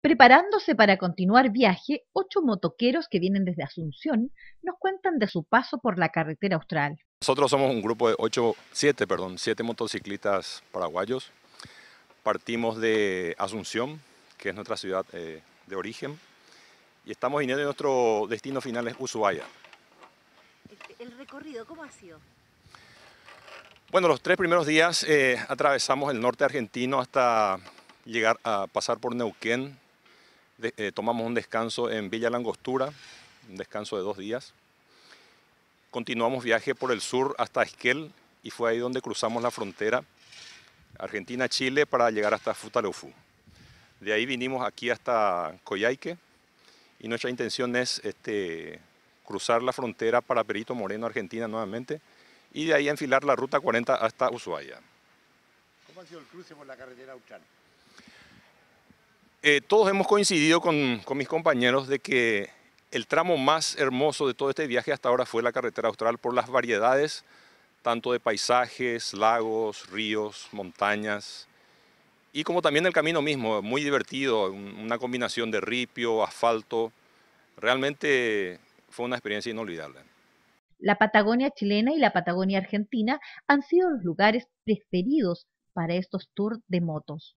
Preparándose para continuar viaje, ocho motoqueros que vienen desde Asunción nos cuentan de su paso por la carretera austral. Nosotros somos un grupo de ocho, siete, perdón, siete motociclistas paraguayos. Partimos de Asunción, que es nuestra ciudad eh, de origen, y estamos viniendo de nuestro destino final es Ushuaia. Este, ¿El recorrido cómo ha sido? Bueno, los tres primeros días eh, atravesamos el norte argentino hasta llegar a pasar por Neuquén, eh, tomamos un descanso en Villa Langostura, un descanso de dos días. Continuamos viaje por el sur hasta Esquel y fue ahí donde cruzamos la frontera Argentina-Chile para llegar hasta Futaleufú. De ahí vinimos aquí hasta coyaique y nuestra intención es este, cruzar la frontera para Perito Moreno, Argentina nuevamente y de ahí enfilar la ruta 40 hasta Ushuaia. ¿Cómo ha sido el cruce por la carretera eh, todos hemos coincidido con, con, mis compañeros de que el tramo más hermoso de todo este viaje hasta ahora fue la carretera austral por las variedades, tanto de paisajes, lagos, ríos, montañas, y como también el camino mismo, muy divertido, una combinación de ripio, asfalto, realmente fue una experiencia inolvidable. La Patagonia chilena y la Patagonia argentina han sido los lugares preferidos para estos tours de motos.